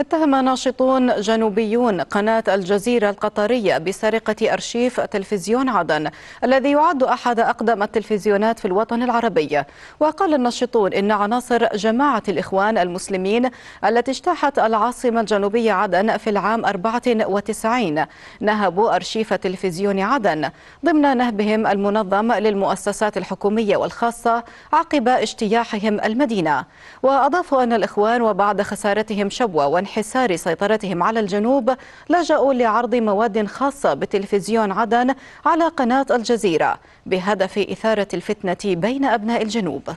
اتهم ناشطون جنوبيون قناة الجزيرة القطرية بسرقة أرشيف تلفزيون عدن الذي يعد أحد أقدم التلفزيونات في الوطن العربي وقال الناشطون إن عناصر جماعة الإخوان المسلمين التي اجتاحت العاصمة الجنوبية عدن في العام 94 نهبوا أرشيف تلفزيون عدن ضمن نهبهم المنظم للمؤسسات الحكومية والخاصة عقب اجتياحهم المدينة وأضافوا أن الإخوان وبعد خسارتهم شبوة وانحسار سيطرتهم على الجنوب لجأوا لعرض مواد خاصة بتلفزيون عدن على قناة الجزيرة بهدف إثارة الفتنة بين أبناء الجنوب